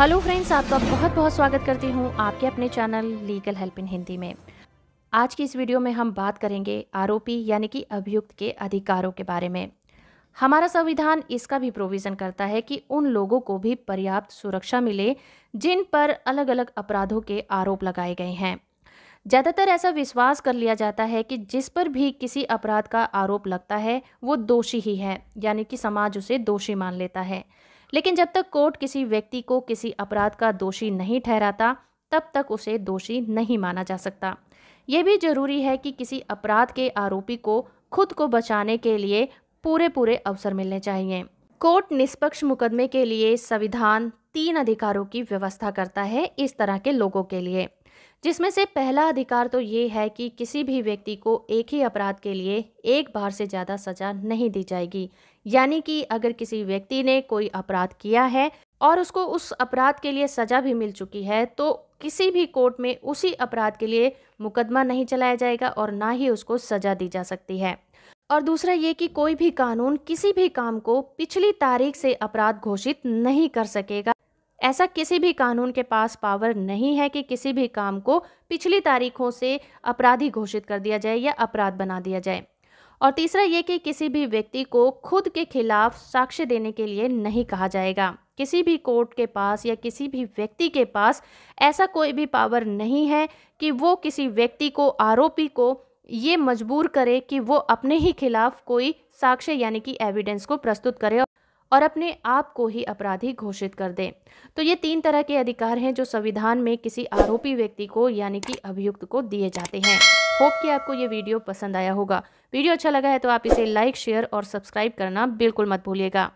hello friends आपका बहुत बहुत स्वागत करती हूँ आपके अपने channel legal help in Hindi में आज की इस वीडियो में हम बात करेंगे आरोपी यानी कि अभियुक्त के अधिकारों के बारे में हमारा संविधान इसका भी प्रोविज़न करता है कि उन लोगों को भी पर्याप्त सुरक्षा मिले जिन पर अलग अलग अपराधों के आरोप लगाए गए हैं ज़्यादातर ऐसा विश्वास कर लिया जाता है कि जिस पर भी किसी अपराध का आरोप लगता है वो दोषी ही है यानी कि समाज उसे दोषी मान लेता है लेकिन जब तक कोर्ट किसी व्यक्ति को किसी अपराध का दोषी नहीं ठहराता तब तक उसे दोषी नहीं माना जा सकता ये भी जरूरी है कि किसी अपराध के आरोपी को खुद को बचाने के लिए पूरे पूरे अवसर मिलने चाहिए कोर्ट निष्पक्ष मुकदमे के लिए संविधान तीन अधिकारों की व्यवस्था करता है इस तरह के लोगों के लिए जिसमें से पहला अधिकार तो ये है कि किसी भी व्यक्ति को एक ही अपराध के लिए एक बार से ज़्यादा सजा नहीं दी जाएगी यानी कि अगर किसी व्यक्ति ने कोई अपराध किया है और उसको उस अपराध के लिए सज़ा भी मिल चुकी है तो किसी भी कोर्ट में उसी अपराध के लिए मुकदमा नहीं चलाया जाएगा और ना ही उसको सज़ा दी जा सकती है और दूसरा ये कि कोई भी कानून किसी भी काम को पिछली तारीख से अपराध घोषित नहीं कर सकेगा ऐसा किसी भी कानून के पास पावर नहीं है कि किसी भी काम को पिछली तारीखों से अपराधी घोषित कर दिया जाए या अपराध बना दिया जाए और तीसरा ये कि किसी भी व्यक्ति को खुद के खिलाफ साक्ष्य देने के लिए नहीं कहा जाएगा किसी भी कोर्ट के पास या किसी भी व्यक्ति के पास ऐसा कोई भी पावर नहीं है कि वो किसी व्यक्ति को आरोपी को ये मजबूर करे कि वो अपने ही खिलाफ कोई साक्ष्य यानी कि एविडेंस को प्रस्तुत करे और अपने आप को ही अपराधी घोषित कर दें तो ये तीन तरह के अधिकार हैं जो संविधान में किसी आरोपी व्यक्ति को यानी कि अभियुक्त को दिए जाते हैं होप कि आपको ये वीडियो पसंद आया होगा वीडियो अच्छा लगा है तो आप इसे लाइक शेयर और सब्सक्राइब करना बिल्कुल मत भूलिएगा